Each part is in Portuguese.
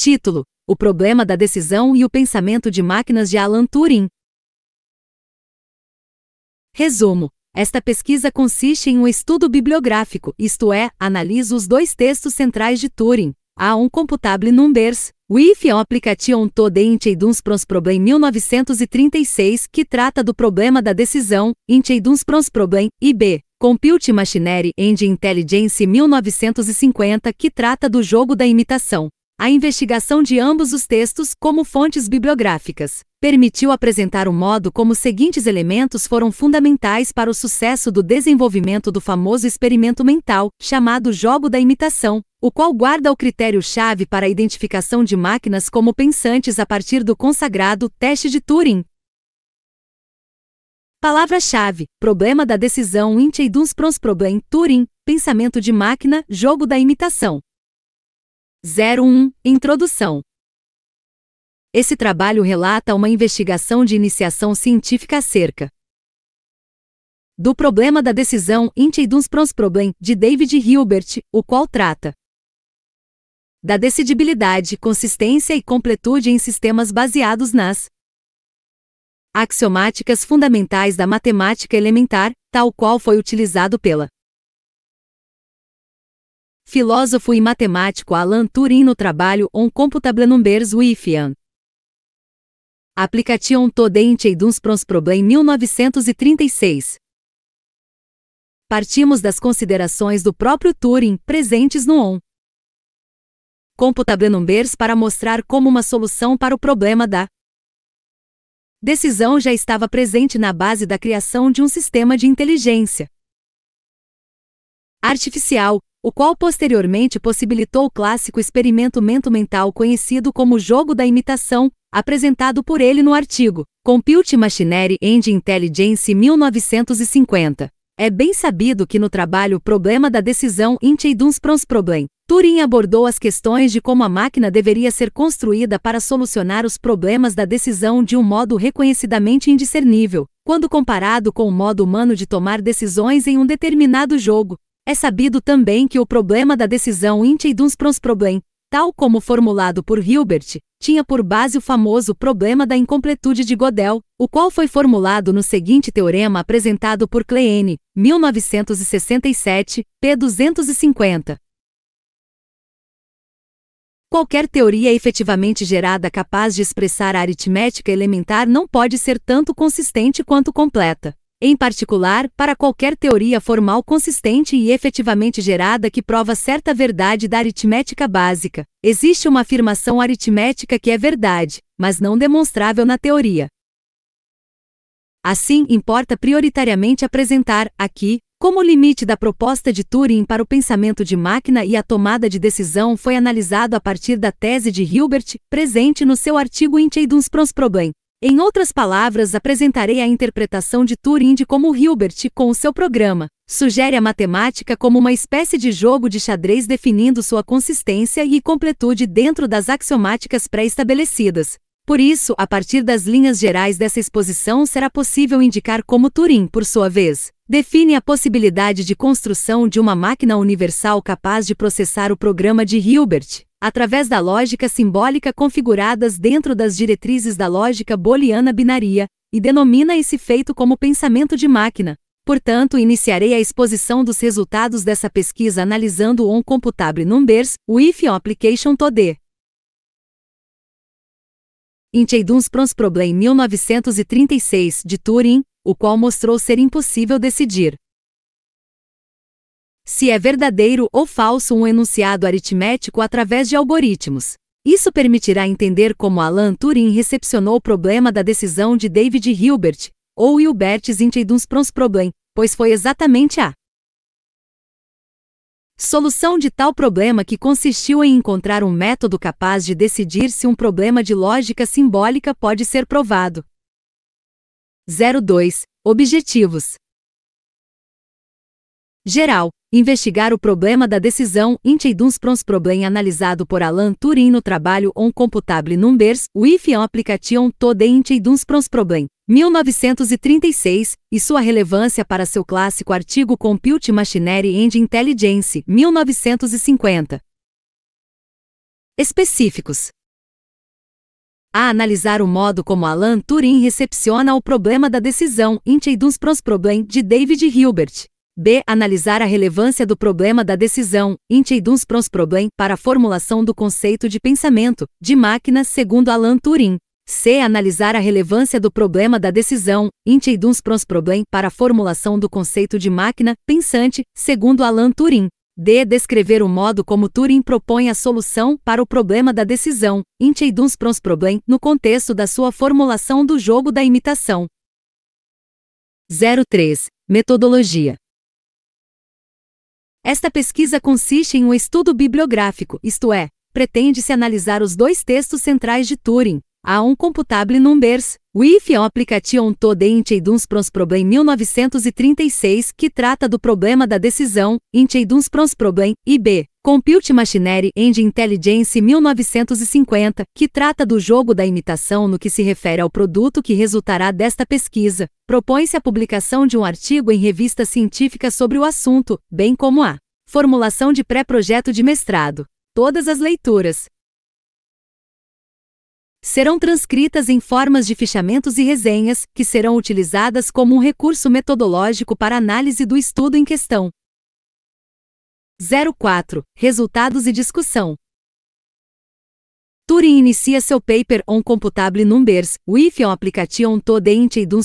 Título: O problema da decisão e o pensamento de máquinas de Alan Turing. Resumo: Esta pesquisa consiste em um estudo bibliográfico, isto é, analisa os dois textos centrais de Turing, A um computable numbers, WIF é um aplicativo todente Problem 1936 que trata do problema da decisão, prons Problem, e B. Compute Machinery and Intelligence 1950 que trata do jogo da imitação. A investigação de ambos os textos, como fontes bibliográficas, permitiu apresentar o modo como os seguintes elementos foram fundamentais para o sucesso do desenvolvimento do famoso experimento mental, chamado jogo da imitação, o qual guarda o critério-chave para a identificação de máquinas como pensantes a partir do consagrado teste de Turing. Palavra-chave: problema da decisão Problem, Turing, pensamento de máquina, jogo da imitação. 01 Introdução Esse trabalho relata uma investigação de iniciação científica acerca do problema da decisão Entscheidungsproblem de David Hilbert, o qual trata da decidibilidade, consistência e completude em sistemas baseados nas axiomáticas fundamentais da matemática elementar, tal qual foi utilizado pela filósofo e matemático Alan Turing no trabalho On Computable Numbers with todente e duns prons Entscheidungsprons Problem 1936. Partimos das considerações do próprio Turing, presentes no ON. Computable Numbers para mostrar como uma solução para o problema da decisão já estava presente na base da criação de um sistema de inteligência artificial, o qual posteriormente possibilitou o clássico experimento mento mental conhecido como jogo da imitação, apresentado por ele no artigo Computing Machinery and Intelligence 1950. É bem sabido que no trabalho Problema da Decisão Problem), Turing abordou as questões de como a máquina deveria ser construída para solucionar os problemas da decisão de um modo reconhecidamente indiscernível, quando comparado com o modo humano de tomar decisões em um determinado jogo. É sabido também que o problema da decisão Inteidungsprobleem, tal como formulado por Hilbert, tinha por base o famoso problema da incompletude de Gödel, o qual foi formulado no seguinte teorema apresentado por Kleene, 1967, p. 250. Qualquer teoria efetivamente gerada capaz de expressar a aritmética elementar não pode ser tanto consistente quanto completa em particular, para qualquer teoria formal consistente e efetivamente gerada que prova certa verdade da aritmética básica. Existe uma afirmação aritmética que é verdade, mas não demonstrável na teoria. Assim, importa prioritariamente apresentar, aqui, como o limite da proposta de Turing para o pensamento de máquina e a tomada de decisão foi analisado a partir da tese de Hilbert, presente no seu artigo Entscheidungsproblem, em outras palavras, apresentarei a interpretação de Turing de como Hilbert, com o seu programa, sugere a matemática como uma espécie de jogo de xadrez definindo sua consistência e completude dentro das axiomáticas pré-estabelecidas. Por isso, a partir das linhas gerais dessa exposição será possível indicar como Turing, por sua vez, define a possibilidade de construção de uma máquina universal capaz de processar o programa de Hilbert através da lógica simbólica configuradas dentro das diretrizes da lógica booleana binária, e denomina esse feito como pensamento de máquina. Portanto, iniciarei a exposição dos resultados dessa pesquisa analisando on computable numbers, if application to prons problem 1936 de Turing, o qual mostrou ser impossível decidir se é verdadeiro ou falso um enunciado aritmético através de algoritmos. Isso permitirá entender como Alan Turing recepcionou o problema da decisão de David Hilbert, ou Hilberts Entscheidungsproblem, pois foi exatamente a solução de tal problema que consistiu em encontrar um método capaz de decidir se um problema de lógica simbólica pode ser provado. 02. Objetivos. Geral. Investigar o problema da decisão Intidunspronsproblem analisado por Alan Turing no trabalho On Computable Numbers, with an Application to the problem, 1936, e sua relevância para seu clássico artigo Compute Machinery and Intelligence, 1950. Específicos a analisar o modo como Alan Turing recepciona o problema da decisão Intidunspronsproblem de David Hilbert. B. Analisar a relevância do problema da decisão, Entscheidungsproblem, para a formulação do conceito de pensamento, de máquina segundo Alan Turing. C. Analisar a relevância do problema da decisão, Entscheidungsproblem, para a formulação do conceito de máquina pensante, segundo Alan Turing. D. Descrever o modo como Turing propõe a solução para o problema da decisão, Entscheidungsproblem, no contexto da sua formulação do jogo da imitação. 03. Metodologia esta pesquisa consiste em um estudo bibliográfico, isto é, pretende-se analisar os dois textos centrais de Turing, a um numbers, WIF é aplication aplicativo todo encheiduns prons problem 1936 que trata do problema da decisão, encheiduns prons problem, B, Compute Machinery and Intelligence 1950, que trata do jogo da imitação no que se refere ao produto que resultará desta pesquisa, propõe-se a publicação de um artigo em revista científica sobre o assunto, bem como a formulação de pré-projeto de mestrado. Todas as leituras, serão transcritas em formas de fichamentos e resenhas, que serão utilizadas como um recurso metodológico para análise do estudo em questão. 04. Resultados e discussão. Turing inicia seu paper On Computable Numbers, with an Application to the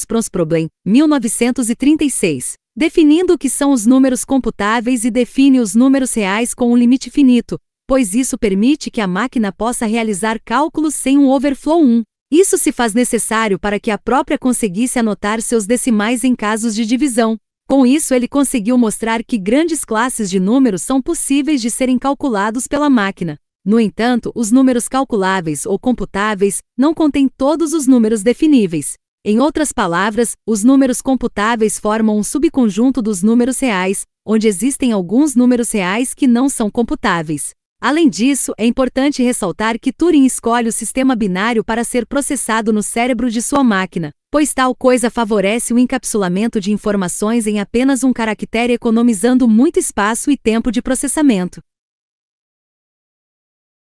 Prons Problem, 1936, definindo o que são os números computáveis e define os números reais com um limite finito, pois isso permite que a máquina possa realizar cálculos sem um overflow 1. Isso se faz necessário para que a própria conseguisse anotar seus decimais em casos de divisão. Com isso, ele conseguiu mostrar que grandes classes de números são possíveis de serem calculados pela máquina. No entanto, os números calculáveis ou computáveis não contêm todos os números definíveis. Em outras palavras, os números computáveis formam um subconjunto dos números reais, onde existem alguns números reais que não são computáveis. Além disso, é importante ressaltar que Turing escolhe o sistema binário para ser processado no cérebro de sua máquina, pois tal coisa favorece o encapsulamento de informações em apenas um caractere, economizando muito espaço e tempo de processamento.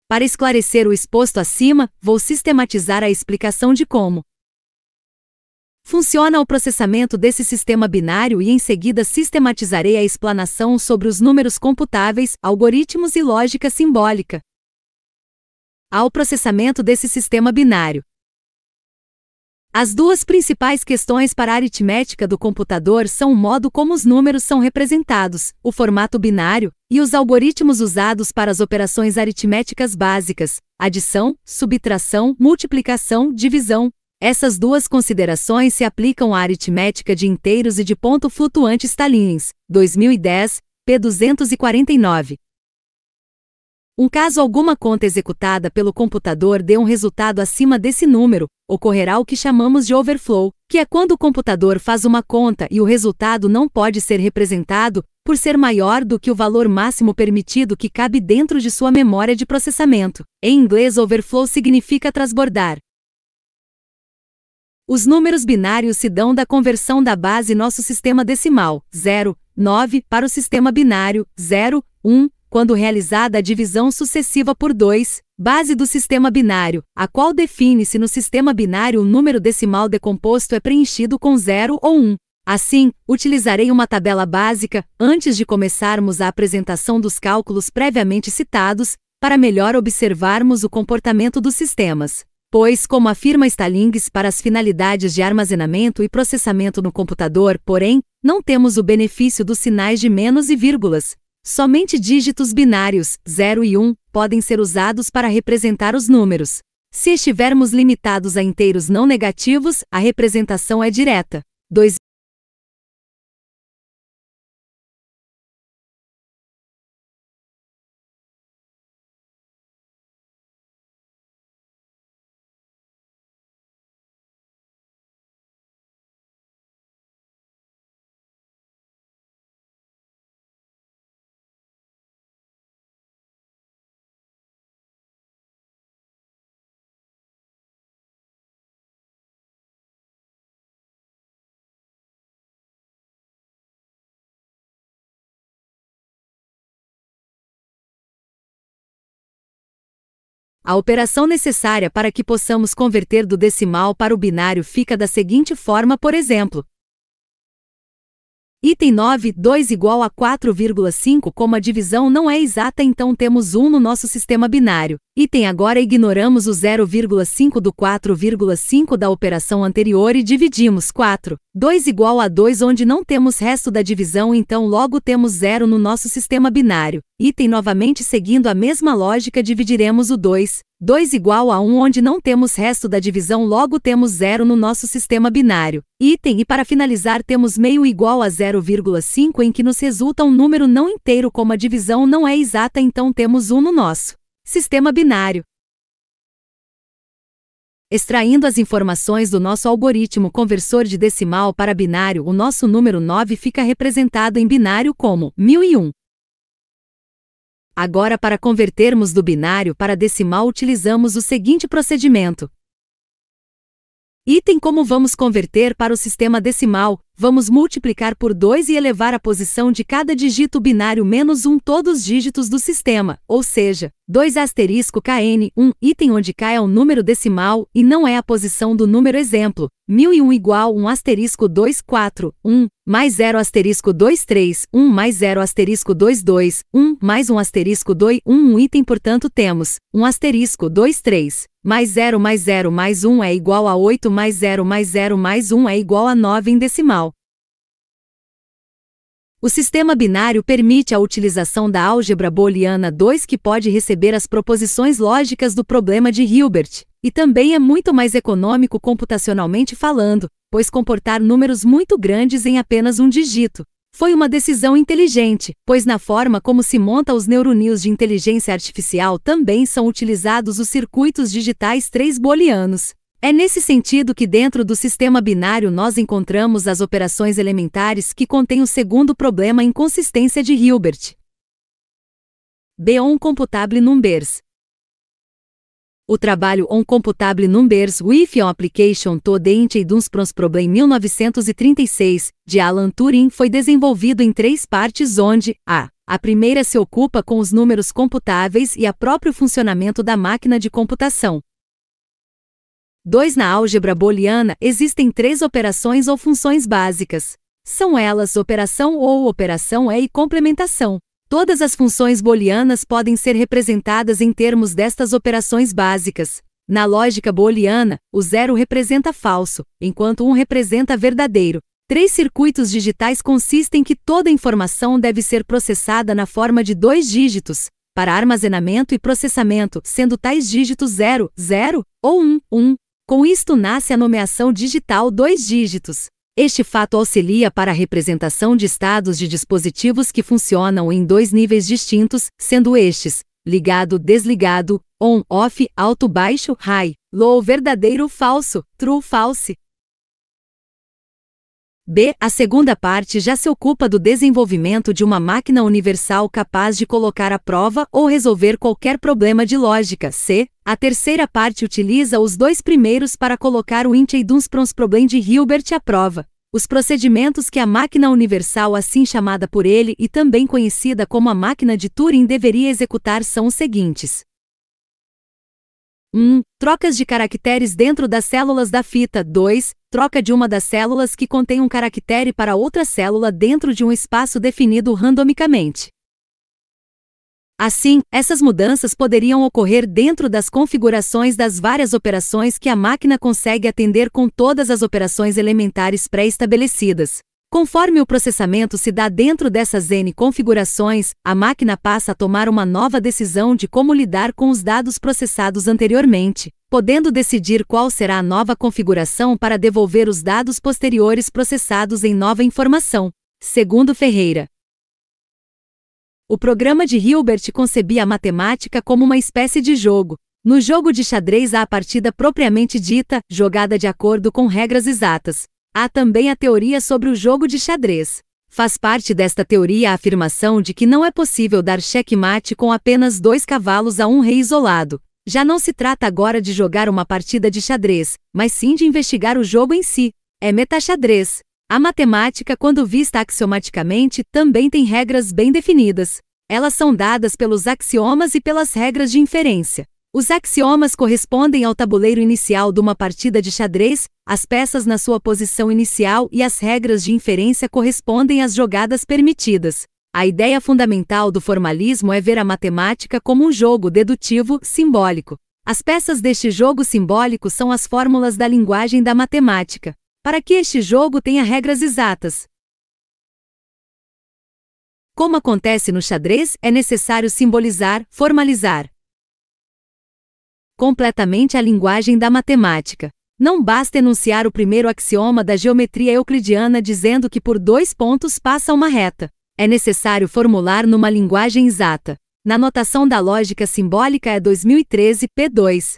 Para esclarecer o exposto acima, vou sistematizar a explicação de como funciona o processamento desse sistema binário e em seguida sistematizarei a explanação sobre os números computáveis, algoritmos e lógica simbólica. Ao processamento desse sistema binário. As duas principais questões para a aritmética do computador são o modo como os números são representados, o formato binário, e os algoritmos usados para as operações aritméticas básicas, adição, subtração, multiplicação, divisão, essas duas considerações se aplicam à aritmética de inteiros e de ponto flutuante Stalins, 2010, p. 249. Um caso alguma conta executada pelo computador dê um resultado acima desse número, ocorrerá o que chamamos de overflow, que é quando o computador faz uma conta e o resultado não pode ser representado por ser maior do que o valor máximo permitido que cabe dentro de sua memória de processamento. Em inglês, overflow significa transbordar. Os números binários se dão da conversão da base nosso sistema decimal, 0, 9, para o sistema binário, 0, 1, quando realizada a divisão sucessiva por 2, base do sistema binário, a qual define-se no sistema binário o número decimal decomposto é preenchido com 0 ou 1. Assim, utilizarei uma tabela básica, antes de começarmos a apresentação dos cálculos previamente citados, para melhor observarmos o comportamento dos sistemas pois, como afirma Stalings, para as finalidades de armazenamento e processamento no computador, porém, não temos o benefício dos sinais de menos e vírgulas. Somente dígitos binários, 0 e 1, um, podem ser usados para representar os números. Se estivermos limitados a inteiros não negativos, a representação é direta. 2 A operação necessária para que possamos converter do decimal para o binário fica da seguinte forma, por exemplo: Item 9, 2 igual a 4,5, como a divisão não é exata, então temos 1 no nosso sistema binário. Item agora ignoramos o 0,5 do 4,5 da operação anterior e dividimos 4. 2 igual a 2, onde não temos resto da divisão, então logo temos 0 no nosso sistema binário. Item novamente seguindo a mesma lógica, dividiremos o 2. 2 igual a 1 onde não temos resto da divisão logo temos zero no nosso sistema binário. Item e para finalizar temos meio igual a 0,5 em que nos resulta um número não inteiro como a divisão não é exata então temos 1 no nosso sistema binário. Extraindo as informações do nosso algoritmo conversor de decimal para binário, o nosso número 9 fica representado em binário como 1001. Agora, para convertermos do binário para decimal, utilizamos o seguinte procedimento. Item como vamos converter para o sistema decimal, vamos multiplicar por 2 e elevar a posição de cada dígito binário menos 1 todos os dígitos do sistema, ou seja, 2 asterisco kn, 1 item onde k é o número decimal e não é a posição do número exemplo, 1001 igual 1 asterisco 2, 4, 1, mais 0 asterisco 2, 3, 1 mais 0 asterisco 2, 2, 1 mais 1 asterisco 2, 1, 1 item portanto temos 1 asterisco 2, 3, mais 0 mais 0 mais 1 é igual a 8 mais 0 mais 0 mais 1 é igual a 9 em decimal. O sistema binário permite a utilização da álgebra booleana 2 que pode receber as proposições lógicas do problema de Hilbert, e também é muito mais econômico computacionalmente falando, pois comportar números muito grandes em apenas um dígito. Foi uma decisão inteligente, pois na forma como se monta os neurônios de inteligência artificial também são utilizados os circuitos digitais 3 booleanos. É nesse sentido que dentro do sistema binário nós encontramos as operações elementares que contém o segundo problema inconsistência de Hilbert. B1 computable numbers. O trabalho On Computable Numbers with On Application to duns prons Problem 1936, de Alan Turing, foi desenvolvido em três partes onde a a primeira se ocupa com os números computáveis e a próprio funcionamento da máquina de computação. 2. Na álgebra booleana, existem três operações ou funções básicas. São elas operação ou operação E e complementação. Todas as funções booleanas podem ser representadas em termos destas operações básicas. Na lógica booleana, o zero representa falso, enquanto um representa verdadeiro. Três circuitos digitais consistem que toda informação deve ser processada na forma de dois dígitos, para armazenamento e processamento, sendo tais dígitos 0, 0 ou 1, 1. Com isto nasce a nomeação digital dois dígitos. Este fato auxilia para a representação de estados de dispositivos que funcionam em dois níveis distintos, sendo estes ligado, desligado, on, off, alto, baixo, high, low, verdadeiro, falso, true, false. B. A segunda parte já se ocupa do desenvolvimento de uma máquina universal capaz de colocar à prova ou resolver qualquer problema de lógica. C. A terceira parte utiliza os dois primeiros para colocar o Incheidungsprungsproblem de Hilbert à prova. Os procedimentos que a máquina universal, assim chamada por ele e também conhecida como a máquina de Turing, deveria executar são os seguintes: 1. Um, trocas de caracteres dentro das células da fita. 2 troca de uma das células que contém um caractere para outra célula dentro de um espaço definido randomicamente. Assim, essas mudanças poderiam ocorrer dentro das configurações das várias operações que a máquina consegue atender com todas as operações elementares pré-estabelecidas, Conforme o processamento se dá dentro dessas N configurações, a máquina passa a tomar uma nova decisão de como lidar com os dados processados anteriormente, podendo decidir qual será a nova configuração para devolver os dados posteriores processados em nova informação. Segundo Ferreira, o programa de Hilbert concebia a matemática como uma espécie de jogo. No jogo de xadrez há a partida propriamente dita, jogada de acordo com regras exatas. Há também a teoria sobre o jogo de xadrez. Faz parte desta teoria a afirmação de que não é possível dar checkmate com apenas dois cavalos a um rei isolado. Já não se trata agora de jogar uma partida de xadrez, mas sim de investigar o jogo em si. É metaxadrez. A matemática, quando vista axiomaticamente, também tem regras bem definidas. Elas são dadas pelos axiomas e pelas regras de inferência. Os axiomas correspondem ao tabuleiro inicial de uma partida de xadrez, as peças na sua posição inicial e as regras de inferência correspondem às jogadas permitidas. A ideia fundamental do formalismo é ver a matemática como um jogo dedutivo, simbólico. As peças deste jogo simbólico são as fórmulas da linguagem da matemática. Para que este jogo tenha regras exatas, como acontece no xadrez, é necessário simbolizar, formalizar completamente a linguagem da matemática. Não basta enunciar o primeiro axioma da geometria euclidiana dizendo que por dois pontos passa uma reta. É necessário formular numa linguagem exata. Na notação da lógica simbólica é 2013 P2.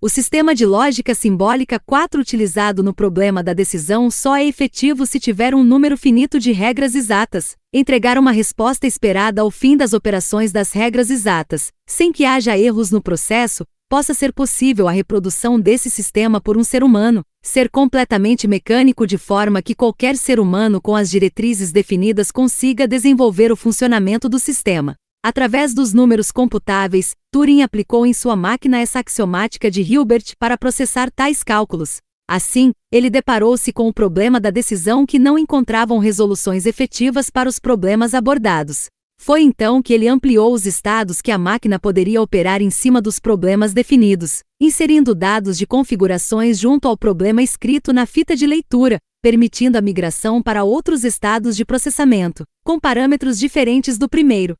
O sistema de lógica simbólica 4 utilizado no problema da decisão só é efetivo se tiver um número finito de regras exatas. Entregar uma resposta esperada ao fim das operações das regras exatas, sem que haja erros no processo, possa ser possível a reprodução desse sistema por um ser humano, ser completamente mecânico de forma que qualquer ser humano com as diretrizes definidas consiga desenvolver o funcionamento do sistema. Através dos números computáveis, Turing aplicou em sua máquina essa axiomática de Hilbert para processar tais cálculos. Assim, ele deparou-se com o problema da decisão que não encontravam resoluções efetivas para os problemas abordados. Foi então que ele ampliou os estados que a máquina poderia operar em cima dos problemas definidos, inserindo dados de configurações junto ao problema escrito na fita de leitura, permitindo a migração para outros estados de processamento, com parâmetros diferentes do primeiro,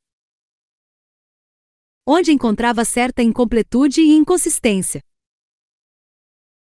onde encontrava certa incompletude e inconsistência.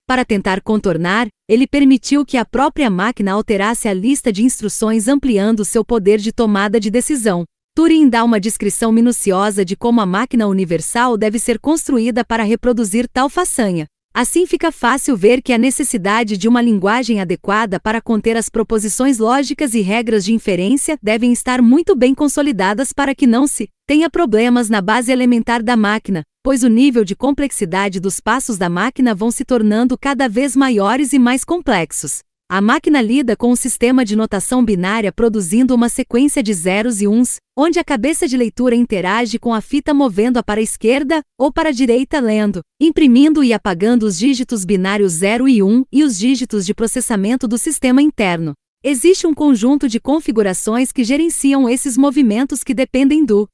Para tentar contornar, ele permitiu que a própria máquina alterasse a lista de instruções, ampliando seu poder de tomada de decisão. Turing dá uma descrição minuciosa de como a máquina universal deve ser construída para reproduzir tal façanha. Assim fica fácil ver que a necessidade de uma linguagem adequada para conter as proposições lógicas e regras de inferência devem estar muito bem consolidadas para que não se tenha problemas na base elementar da máquina, pois o nível de complexidade dos passos da máquina vão se tornando cada vez maiores e mais complexos. A máquina lida com um sistema de notação binária produzindo uma sequência de zeros e uns, onde a cabeça de leitura interage com a fita movendo-a para a esquerda ou para a direita lendo, imprimindo e apagando os dígitos binários 0 e 1 um, e os dígitos de processamento do sistema interno. Existe um conjunto de configurações que gerenciam esses movimentos que dependem do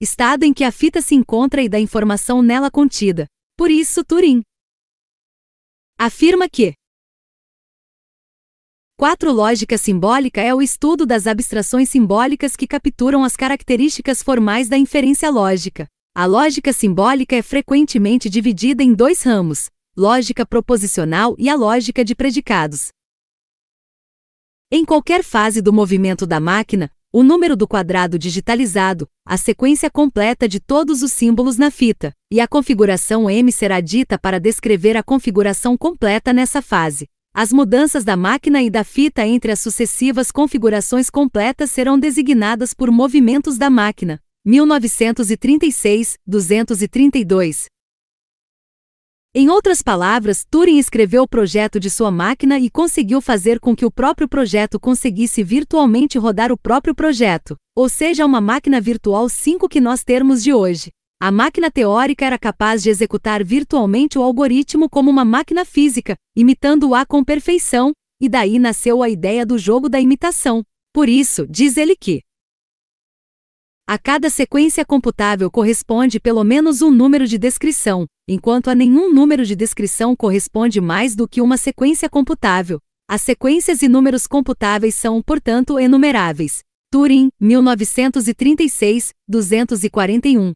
estado em que a fita se encontra e da informação nela contida. Por isso, Turing afirma que Quatro Lógica simbólica é o estudo das abstrações simbólicas que capturam as características formais da inferência lógica. A lógica simbólica é frequentemente dividida em dois ramos: lógica proposicional e a lógica de predicados. Em qualquer fase do movimento da máquina, o número do quadrado digitalizado, a sequência completa de todos os símbolos na fita, e a configuração M será dita para descrever a configuração completa nessa fase. As mudanças da máquina e da fita entre as sucessivas configurações completas serão designadas por movimentos da máquina. 1936, 232, em outras palavras, Turing escreveu o projeto de sua máquina e conseguiu fazer com que o próprio projeto conseguisse virtualmente rodar o próprio projeto, ou seja, uma máquina virtual 5 que nós temos de hoje. A máquina teórica era capaz de executar virtualmente o algoritmo como uma máquina física, imitando-a com perfeição, e daí nasceu a ideia do jogo da imitação. Por isso, diz ele que a cada sequência computável corresponde pelo menos um número de descrição, enquanto a nenhum número de descrição corresponde mais do que uma sequência computável. As sequências e números computáveis são, portanto, enumeráveis. Turing, 1936, 241.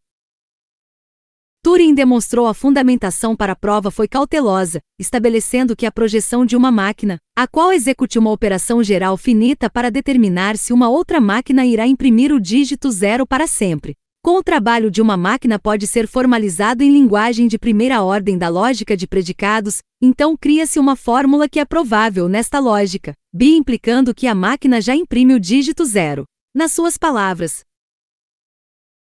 Turing demonstrou a fundamentação para a prova foi cautelosa, estabelecendo que a projeção de uma máquina, a qual execute uma operação geral finita para determinar se uma outra máquina irá imprimir o dígito zero para sempre. Com o trabalho de uma máquina pode ser formalizado em linguagem de primeira ordem da lógica de predicados, então cria-se uma fórmula que é provável nesta lógica, bi implicando que a máquina já imprime o dígito zero. Nas suas palavras,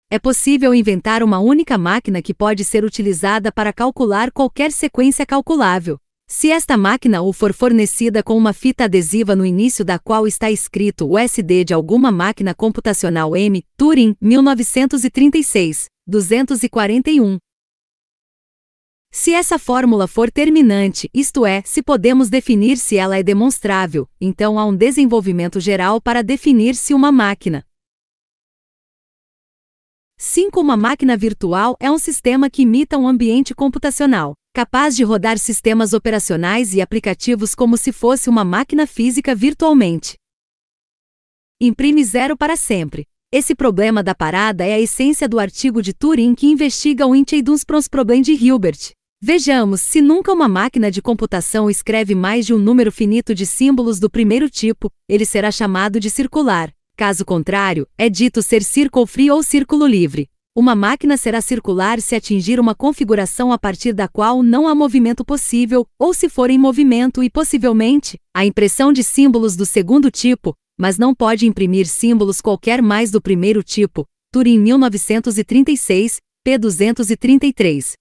é possível inventar uma única máquina que pode ser utilizada para calcular qualquer sequência calculável. Se esta máquina ou for fornecida com uma fita adesiva no início da qual está escrito o SD de alguma máquina computacional M, Turing, 1936, 241. Se essa fórmula for terminante, isto é, se podemos definir se ela é demonstrável, então há um desenvolvimento geral para definir se uma máquina Sim, como máquina virtual é um sistema que imita um ambiente computacional, capaz de rodar sistemas operacionais e aplicativos como se fosse uma máquina física virtualmente. Imprime zero para sempre. Esse problema da parada é a essência do artigo de Turing que investiga o Entscheidungsproblem de Hilbert. Vejamos se nunca uma máquina de computação escreve mais de um número finito de símbolos do primeiro tipo, ele será chamado de circular. Caso contrário, é dito ser circle free ou círculo livre. Uma máquina será circular se atingir uma configuração a partir da qual não há movimento possível, ou se for em movimento e possivelmente a impressão de símbolos do segundo tipo, mas não pode imprimir símbolos qualquer mais do primeiro tipo. Turing 1936, p. 233.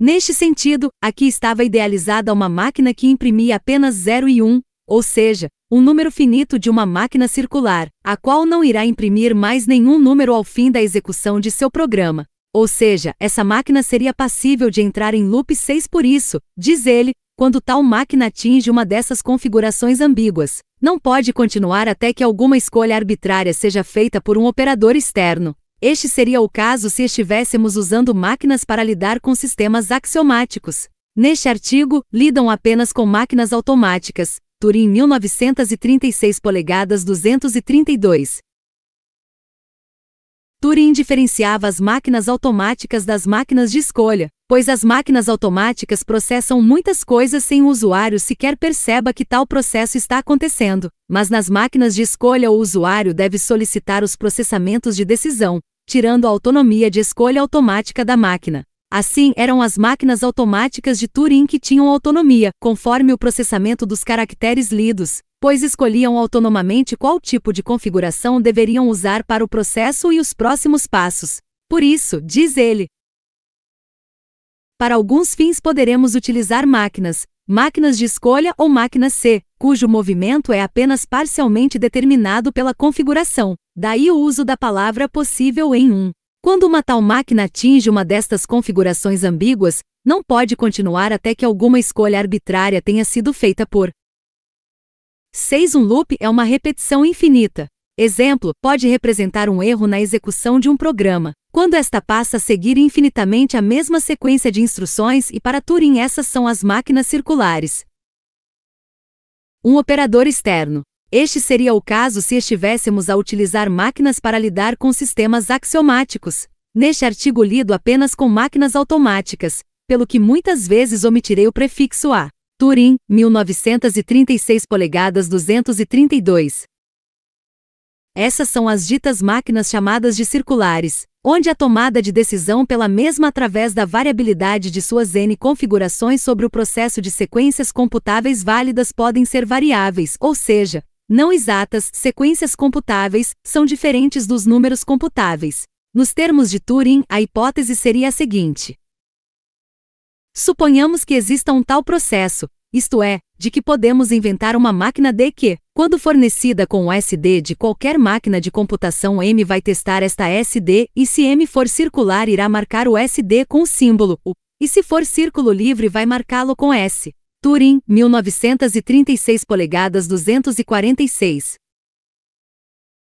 Neste sentido, aqui estava idealizada uma máquina que imprimia apenas 0 e 1, ou seja, um número finito de uma máquina circular, a qual não irá imprimir mais nenhum número ao fim da execução de seu programa. Ou seja, essa máquina seria passível de entrar em loop 6 por isso, diz ele, quando tal máquina atinge uma dessas configurações ambíguas. Não pode continuar até que alguma escolha arbitrária seja feita por um operador externo. Este seria o caso se estivéssemos usando máquinas para lidar com sistemas axiomáticos. Neste artigo, lidam apenas com máquinas automáticas, em 1936 polegadas 232. Turing diferenciava as máquinas automáticas das máquinas de escolha, pois as máquinas automáticas processam muitas coisas sem o usuário sequer perceba que tal processo está acontecendo, mas nas máquinas de escolha o usuário deve solicitar os processamentos de decisão, tirando a autonomia de escolha automática da máquina. Assim eram as máquinas automáticas de Turing que tinham autonomia, conforme o processamento dos caracteres lidos, pois escolhiam autonomamente qual tipo de configuração deveriam usar para o processo e os próximos passos. Por isso, diz ele, para alguns fins poderemos utilizar máquinas, máquinas de escolha ou máquina C, cujo movimento é apenas parcialmente determinado pela configuração, daí o uso da palavra possível em um. Quando uma tal máquina atinge uma destas configurações ambíguas, não pode continuar até que alguma escolha arbitrária tenha sido feita por. 6. Um loop é uma repetição infinita. Exemplo, pode representar um erro na execução de um programa, quando esta passa a seguir infinitamente a mesma sequência de instruções e para Turing essas são as máquinas circulares. Um operador externo este seria o caso se estivéssemos a utilizar máquinas para lidar com sistemas axiomáticos. Neste artigo lido apenas com máquinas automáticas, pelo que muitas vezes omitirei o prefixo a. Turing, 1936 polegadas 232. Essas são as ditas máquinas chamadas de circulares, onde a tomada de decisão pela mesma através da variabilidade de suas n configurações sobre o processo de sequências computáveis válidas podem ser variáveis, ou seja, não exatas, sequências computáveis são diferentes dos números computáveis. Nos termos de Turing, a hipótese seria a seguinte: Suponhamos que exista um tal processo, isto é, de que podemos inventar uma máquina D que, quando fornecida com o SD de qualquer máquina de computação M vai testar esta SD e se M for circular irá marcar o SD com o símbolo U, e se for círculo livre vai marcá-lo com S. Turing, 1936 polegadas 246.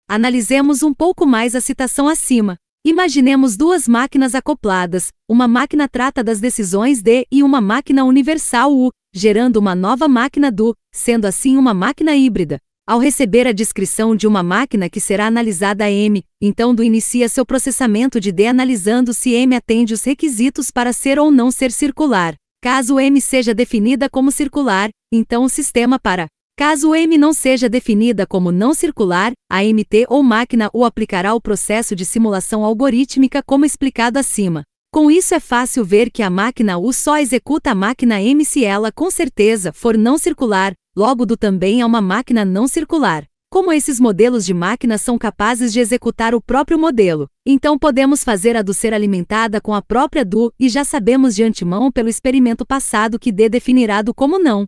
Analisemos um pouco mais a citação acima. Imaginemos duas máquinas acopladas, uma máquina trata das decisões d e uma máquina universal U, gerando uma nova máquina do, sendo assim uma máquina híbrida. Ao receber a descrição de uma máquina que será analisada M, então do inicia seu processamento de D analisando se M atende os requisitos para ser ou não ser circular. Caso M seja definida como circular, então o sistema para. Caso M não seja definida como não circular, a MT ou máquina o aplicará o processo de simulação algorítmica como explicado acima. Com isso é fácil ver que a máquina U só executa a máquina M se ela com certeza for não circular, logo do também é uma máquina não circular. Como esses modelos de máquinas são capazes de executar o próprio modelo, então podemos fazer a do ser alimentada com a própria do e já sabemos de antemão pelo experimento passado que D definirá do como não.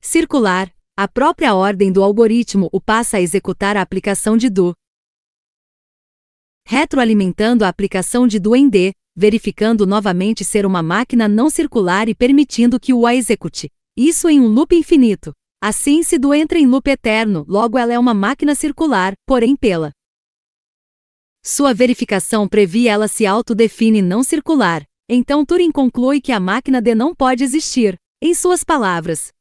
Circular, a própria ordem do algoritmo o passa a executar a aplicação de do. Retroalimentando a aplicação de do em D, verificando novamente ser uma máquina não circular e permitindo que o a execute. Isso em um loop infinito. Assim se do entra em loop eterno, logo ela é uma máquina circular, porém pela sua verificação previa ela se autodefine não circular. Então Turing conclui que a máquina D não pode existir, em suas palavras.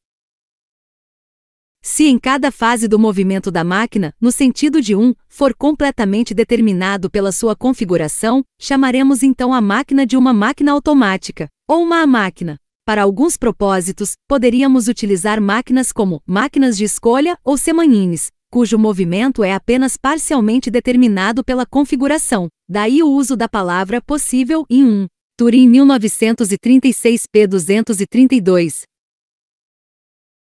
Se em cada fase do movimento da máquina, no sentido de 1, um, for completamente determinado pela sua configuração, chamaremos então a máquina de uma máquina automática, ou uma máquina. Para alguns propósitos, poderíamos utilizar máquinas como máquinas de escolha ou semanines, cujo movimento é apenas parcialmente determinado pela configuração, daí o uso da palavra possível em 1. Turin 1936 p 232.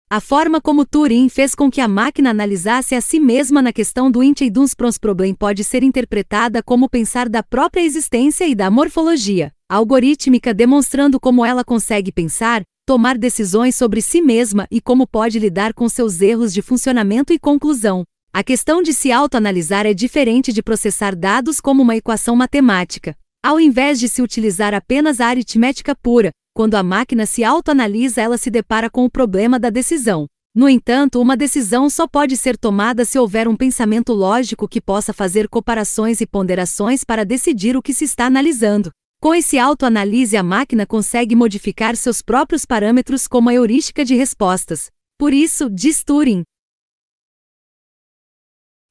A forma como Turing fez com que a máquina analisasse a si mesma na questão do Entscheidungsproblem pode ser interpretada como pensar da própria existência e da morfologia algorítmica, demonstrando como ela consegue pensar, tomar decisões sobre si mesma e como pode lidar com seus erros de funcionamento e conclusão. A questão de se autoanalisar é diferente de processar dados como uma equação matemática. Ao invés de se utilizar apenas a aritmética pura, quando a máquina se autoanalisa, ela se depara com o problema da decisão. No entanto, uma decisão só pode ser tomada se houver um pensamento lógico que possa fazer comparações e ponderações para decidir o que se está analisando. Com esse autoanalise, a máquina consegue modificar seus próprios parâmetros como a heurística de respostas. Por isso, diz Turing,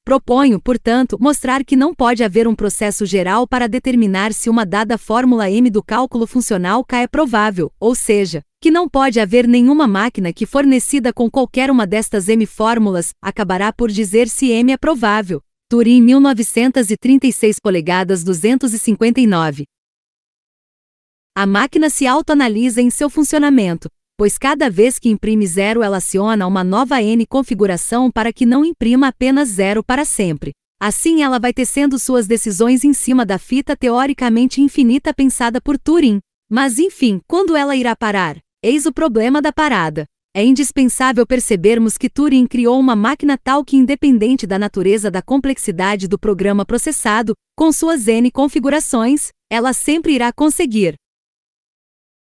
Proponho, portanto, mostrar que não pode haver um processo geral para determinar se uma dada fórmula M do cálculo funcional K é provável, ou seja, que não pode haver nenhuma máquina que, fornecida com qualquer uma destas M fórmulas, acabará por dizer se M é provável. Turim 1936 polegadas 259. A máquina se autoanalisa em seu funcionamento, pois cada vez que imprime zero ela aciona uma nova N configuração para que não imprima apenas zero para sempre. Assim ela vai tecendo suas decisões em cima da fita teoricamente infinita pensada por Turing. Mas enfim, quando ela irá parar? Eis o problema da parada. É indispensável percebermos que Turing criou uma máquina tal que, independente da natureza da complexidade do programa processado, com suas N configurações, ela sempre irá conseguir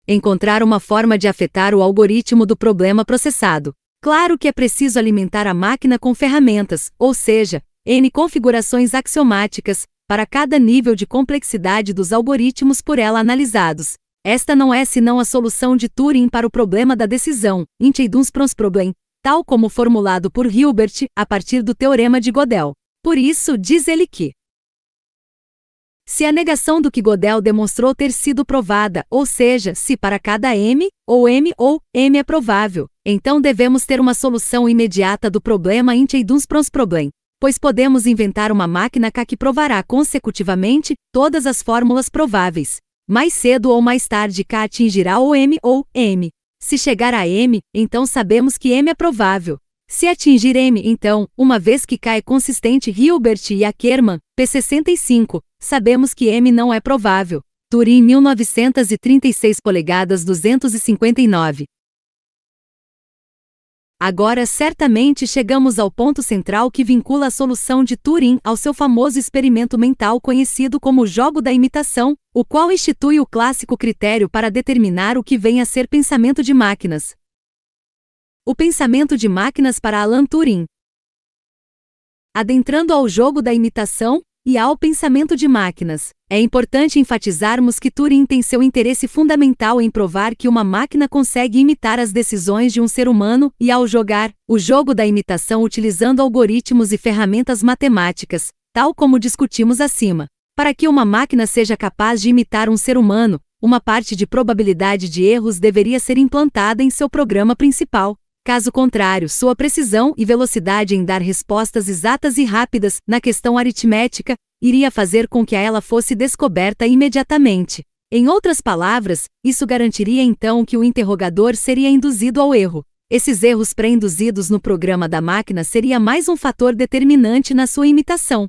encontrar uma forma de afetar o algoritmo do problema processado. Claro que é preciso alimentar a máquina com ferramentas, ou seja, N configurações axiomáticas, para cada nível de complexidade dos algoritmos por ela analisados. Esta não é senão a solução de Turing para o problema da decisão, Entscheidungsproblem, tal como formulado por Hilbert a partir do teorema de Gödel. Por isso, diz ele que se a negação do que Gödel demonstrou ter sido provada, ou seja, se para cada m, ou m ou m é provável, então devemos ter uma solução imediata do problema Entscheidungsproblem, pois podemos inventar uma máquina que provará consecutivamente todas as fórmulas prováveis. Mais cedo ou mais tarde K atingirá o m ou m. Se chegar a m, então sabemos que m é provável. Se atingir M, então, uma vez que cai consistente Hilbert e Ackermann, P65, sabemos que M não é provável. Turim 1936 polegadas 259. Agora certamente chegamos ao ponto central que vincula a solução de Turing ao seu famoso experimento mental conhecido como o jogo da imitação, o qual institui o clássico critério para determinar o que vem a ser pensamento de máquinas. O pensamento de máquinas para Alan Turing. Adentrando ao jogo da imitação e ao pensamento de máquinas, é importante enfatizarmos que Turing tem seu interesse fundamental em provar que uma máquina consegue imitar as decisões de um ser humano e, ao jogar o jogo da imitação utilizando algoritmos e ferramentas matemáticas, tal como discutimos acima, para que uma máquina seja capaz de imitar um ser humano, uma parte de probabilidade de erros deveria ser implantada em seu programa principal. Caso contrário, sua precisão e velocidade em dar respostas exatas e rápidas na questão aritmética iria fazer com que ela fosse descoberta imediatamente. Em outras palavras, isso garantiria então que o interrogador seria induzido ao erro. Esses erros pré-induzidos no programa da máquina seria mais um fator determinante na sua imitação.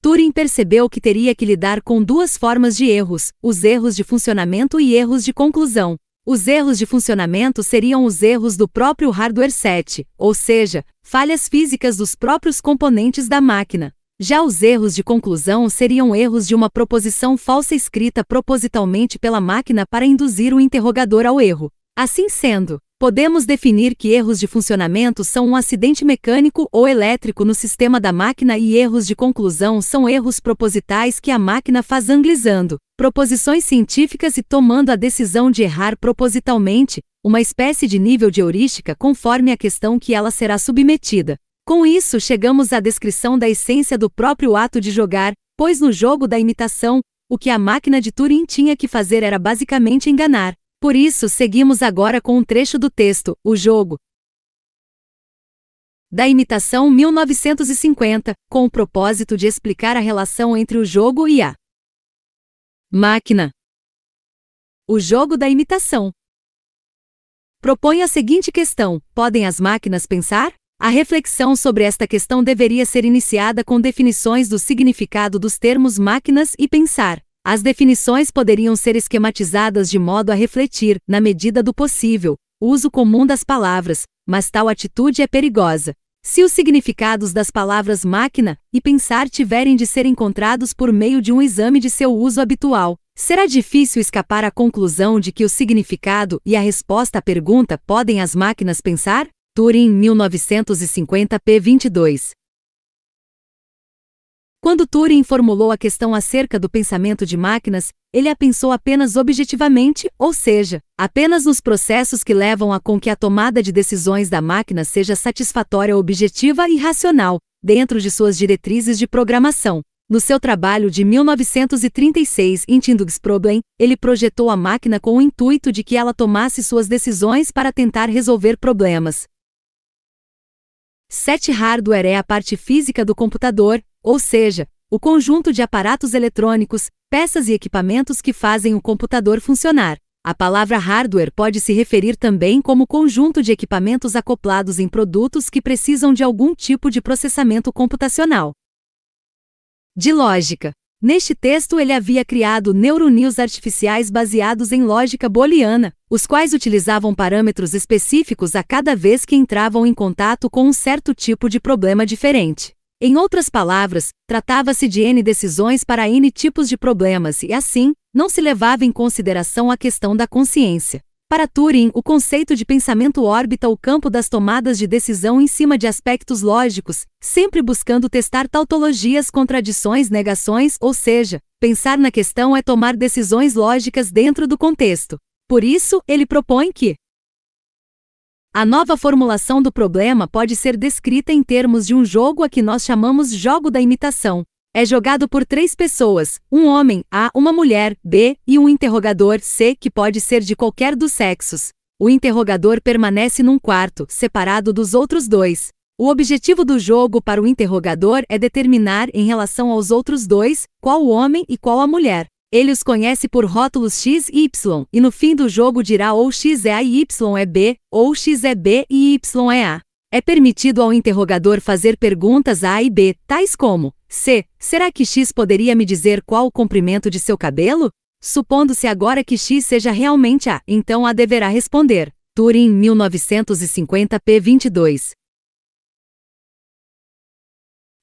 Turing percebeu que teria que lidar com duas formas de erros: os erros de funcionamento e erros de conclusão. Os erros de funcionamento seriam os erros do próprio hardware set, ou seja, falhas físicas dos próprios componentes da máquina. Já os erros de conclusão seriam erros de uma proposição falsa escrita propositalmente pela máquina para induzir o interrogador ao erro. Assim sendo, podemos definir que erros de funcionamento são um acidente mecânico ou elétrico no sistema da máquina e erros de conclusão são erros propositais que a máquina faz anglizando proposições científicas e tomando a decisão de errar propositalmente, uma espécie de nível de heurística conforme a questão que ela será submetida. Com isso, chegamos à descrição da essência do próprio ato de jogar, pois no jogo da imitação, o que a máquina de Turing tinha que fazer era basicamente enganar. Por isso, seguimos agora com um trecho do texto, O Jogo, da imitação 1950, com o propósito de explicar a relação entre o jogo e a máquina. O jogo da imitação propõe a seguinte questão: podem as máquinas pensar? A reflexão sobre esta questão deveria ser iniciada com definições do significado dos termos máquinas e pensar. As definições poderiam ser esquematizadas de modo a refletir, na medida do possível, o uso comum das palavras, mas tal atitude é perigosa. Se os significados das palavras máquina e pensar tiverem de ser encontrados por meio de um exame de seu uso habitual, será difícil escapar à conclusão de que o significado e a resposta à pergunta podem as máquinas pensar? Turing 1950 p. 22. Quando Turing formulou a questão acerca do pensamento de máquinas, ele a pensou apenas objetivamente, ou seja, apenas nos processos que levam a com que a tomada de decisões da máquina seja satisfatória, objetiva e racional, dentro de suas diretrizes de programação. No seu trabalho de 1936, Problem, ele projetou a máquina com o intuito de que ela tomasse suas decisões para tentar resolver problemas. 7. Hardware é a parte física do computador, ou seja, o conjunto de aparatos eletrônicos, peças e equipamentos que fazem o computador funcionar. A palavra hardware pode se referir também como conjunto de equipamentos acoplados em produtos que precisam de algum tipo de processamento computacional. De lógica. Neste texto, ele havia criado neuroninhos artificiais baseados em lógica booleana, os quais utilizavam parâmetros específicos a cada vez que entravam em contato com um certo tipo de problema diferente. Em outras palavras, tratava-se de N decisões para N tipos de problemas e, assim, não se levava em consideração a questão da consciência. Para Turing, o conceito de pensamento orbita o campo das tomadas de decisão em cima de aspectos lógicos, sempre buscando testar tautologias, contradições, negações, ou seja, pensar na questão é tomar decisões lógicas dentro do contexto. Por isso, ele propõe que a nova formulação do problema pode ser descrita em termos de um jogo a que nós chamamos jogo da imitação. É jogado por três pessoas: um homem, A, uma mulher, B, e um interrogador, C, que pode ser de qualquer dos sexos. O interrogador permanece num quarto, separado dos outros dois. O objetivo do jogo para o interrogador é determinar, em relação aos outros dois, qual o homem e qual a mulher. Ele os conhece por rótulos X e Y, e no fim do jogo dirá ou X é A e Y é B, ou X é B e Y é A. É permitido ao interrogador fazer perguntas A e B, tais como: C. Será que X poderia me dizer qual o comprimento de seu cabelo? Supondo-se agora que X seja realmente A, então A deverá responder. Turing 1950 p. 22.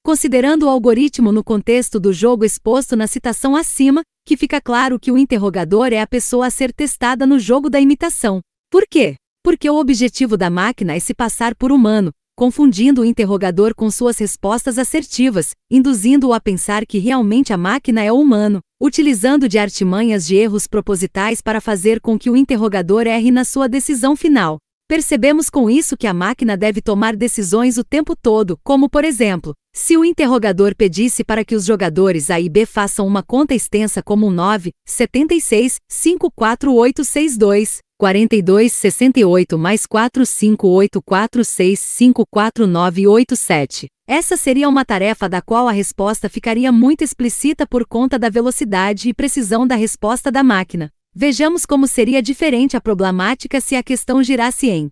Considerando o algoritmo no contexto do jogo exposto na citação acima, que fica claro que o interrogador é a pessoa a ser testada no jogo da imitação. Por quê? Porque o objetivo da máquina é se passar por humano, confundindo o interrogador com suas respostas assertivas, induzindo-o a pensar que realmente a máquina é o humano, utilizando de artimanhas de erros propositais para fazer com que o interrogador erre na sua decisão final. Percebemos com isso que a máquina deve tomar decisões o tempo todo, como por exemplo, se o interrogador pedisse para que os jogadores A e B façam uma conta extensa como 9, 76, 54862, 42, 68 mais 4584654987. Essa seria uma tarefa da qual a resposta ficaria muito explícita por conta da velocidade e precisão da resposta da máquina. Vejamos como seria diferente a problemática se a questão girasse em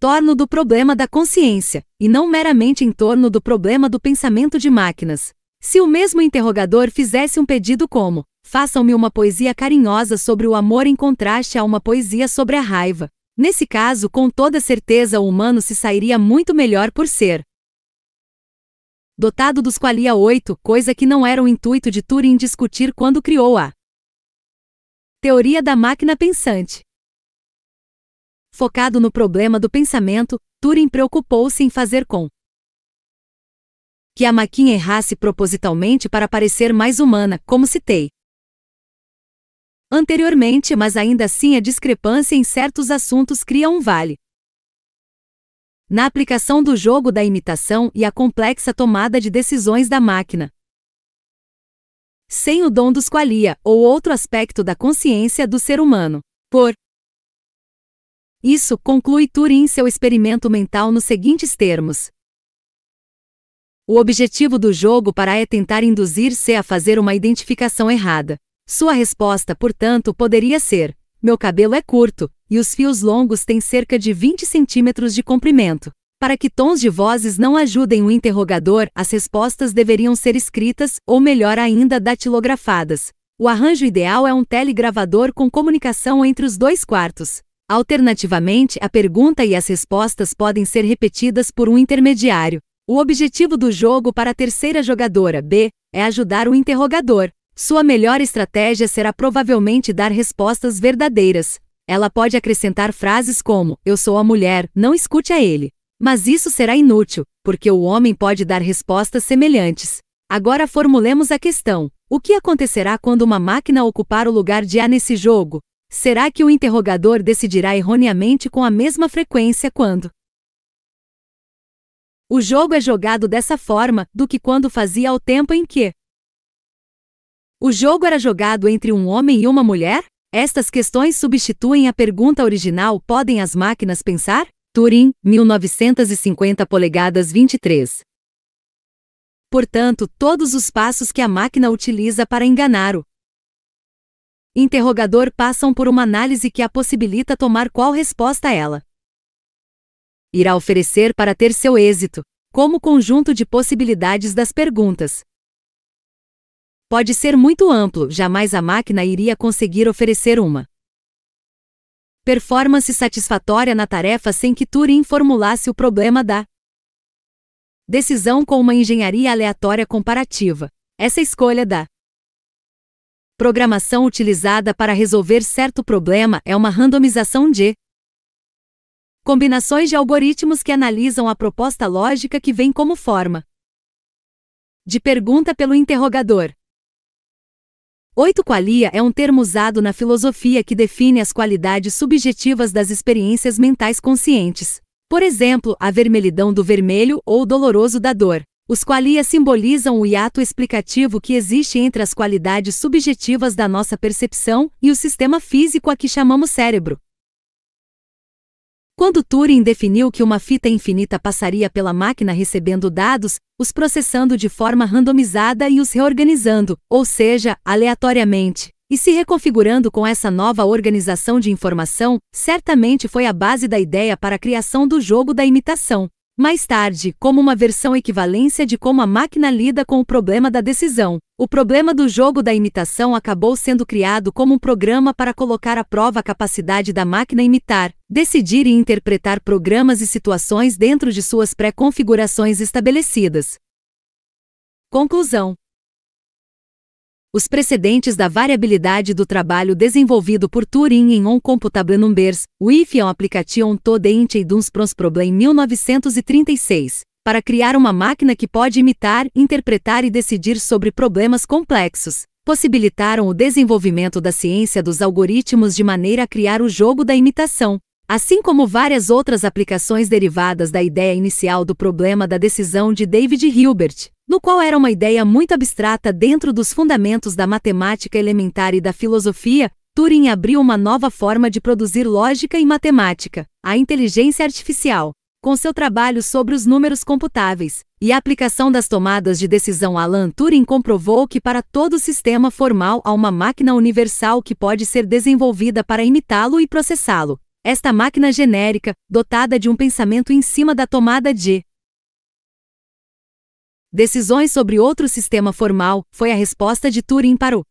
torno do problema da consciência, e não meramente em torno do problema do pensamento de máquinas. Se o mesmo interrogador fizesse um pedido como: façam-me uma poesia carinhosa sobre o amor em contraste a uma poesia sobre a raiva. Nesse caso, com toda certeza, o humano se sairia muito melhor por ser, dotado dos qualia 8, coisa que não era o intuito de Turing discutir quando criou a teoria da máquina pensante. Focado no problema do pensamento, Turing preocupou-se em fazer com que a máquina errasse propositalmente para parecer mais humana, como citei anteriormente, mas ainda assim a discrepância em certos assuntos cria um vale na aplicação do jogo da imitação e a complexa tomada de decisões da máquina. Sem o dom dos qualia, ou outro aspecto da consciência do ser humano. Por isso, conclui Turing seu experimento mental nos seguintes termos: O objetivo do jogo para é tentar induzir C a fazer uma identificação errada. Sua resposta, portanto, poderia ser: meu cabelo é curto, e os fios longos têm cerca de 20 centímetros de comprimento. Para que tons de vozes não ajudem o interrogador, as respostas deveriam ser escritas, ou melhor ainda, datilografadas. O arranjo ideal é um telegravador com comunicação entre os dois quartos. Alternativamente, a pergunta e as respostas podem ser repetidas por um intermediário. O objetivo do jogo para a terceira jogadora, B, é ajudar o interrogador. Sua melhor estratégia será provavelmente dar respostas verdadeiras. Ela pode acrescentar frases como: Eu sou a mulher, não escute a ele. Mas isso será inútil, porque o homem pode dar respostas semelhantes. Agora formulemos a questão: o que acontecerá quando uma máquina ocupar o lugar de A nesse jogo? Será que o interrogador decidirá erroneamente com a mesma frequência quando? O jogo é jogado dessa forma do que quando fazia ao tempo em que o jogo era jogado entre um homem e uma mulher? Estas questões substituem a pergunta original: podem as máquinas pensar? Turing, 1950 polegadas 23. Portanto, todos os passos que a máquina utiliza para enganar o interrogador passam por uma análise que a possibilita tomar qual resposta ela irá oferecer para ter seu êxito, como conjunto de possibilidades das perguntas pode ser muito amplo, jamais a máquina iria conseguir oferecer uma performance satisfatória na tarefa sem que Turing formulasse o problema da decisão com uma engenharia aleatória comparativa. Essa escolha da programação utilizada para resolver certo problema é uma randomização de combinações de algoritmos que analisam a proposta lógica que vem como forma de pergunta pelo interrogador. Oito qualia é um termo usado na filosofia que define as qualidades subjetivas das experiências mentais conscientes. Por exemplo, a vermelhidão do vermelho ou o doloroso da dor. Os qualia simbolizam o hiato explicativo que existe entre as qualidades subjetivas da nossa percepção e o sistema físico a que chamamos cérebro. Quando Turing definiu que uma fita infinita passaria pela máquina recebendo dados, os processando de forma randomizada e os reorganizando, ou seja, aleatoriamente, e se reconfigurando com essa nova organização de informação, certamente foi a base da ideia para a criação do jogo da imitação. Mais tarde, como uma versão equivalência de como a máquina lida com o problema da decisão, o problema do jogo da imitação acabou sendo criado como um programa para colocar à prova a capacidade da máquina imitar, decidir e interpretar programas e situações dentro de suas pré-configurações estabelecidas. Conclusão os precedentes da variabilidade do trabalho desenvolvido por Turing em On Computable Numbers, WIF é um application to the Entscheidungsprons Problem 1936, para criar uma máquina que pode imitar, interpretar e decidir sobre problemas complexos, possibilitaram o desenvolvimento da ciência dos algoritmos de maneira a criar o jogo da imitação. Assim como várias outras aplicações derivadas da ideia inicial do problema da decisão de David Hilbert, no qual era uma ideia muito abstrata dentro dos fundamentos da matemática elementar e da filosofia, Turing abriu uma nova forma de produzir lógica e matemática, a inteligência artificial, com seu trabalho sobre os números computáveis. E a aplicação das tomadas de decisão Alan Turing comprovou que para todo sistema formal há uma máquina universal que pode ser desenvolvida para imitá-lo e processá-lo. Esta máquina genérica, dotada de um pensamento em cima da tomada de Decisões sobre outro sistema formal foi a resposta de Turing para o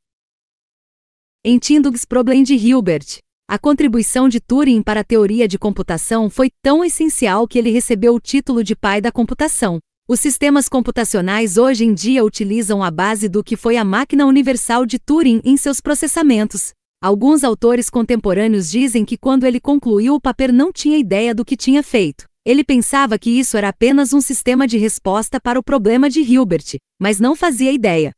Entindungsproblem de Hilbert. A contribuição de Turing para a teoria de computação foi tão essencial que ele recebeu o título de pai da computação. Os sistemas computacionais hoje em dia utilizam a base do que foi a máquina universal de Turing em seus processamentos. Alguns autores contemporâneos dizem que quando ele concluiu o papel não tinha ideia do que tinha feito. Ele pensava que isso era apenas um sistema de resposta para o problema de Hilbert, mas não fazia ideia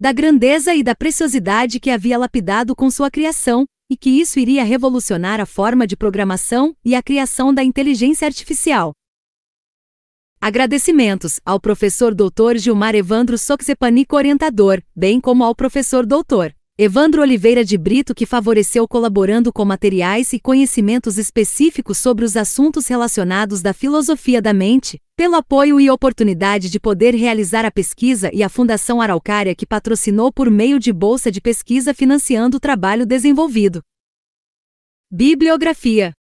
da grandeza e da preciosidade que havia lapidado com sua criação, e que isso iria revolucionar a forma de programação e a criação da inteligência artificial. Agradecimentos ao professor Dr. Gilmar Evandro Soxepanico, orientador, bem como ao professor doutor. Evandro Oliveira de Brito, que favoreceu colaborando com materiais e conhecimentos específicos sobre os assuntos relacionados da filosofia da mente, pelo apoio e oportunidade de poder realizar a pesquisa e a Fundação Araucária, que patrocinou por meio de bolsa de pesquisa financiando o trabalho desenvolvido. Bibliografia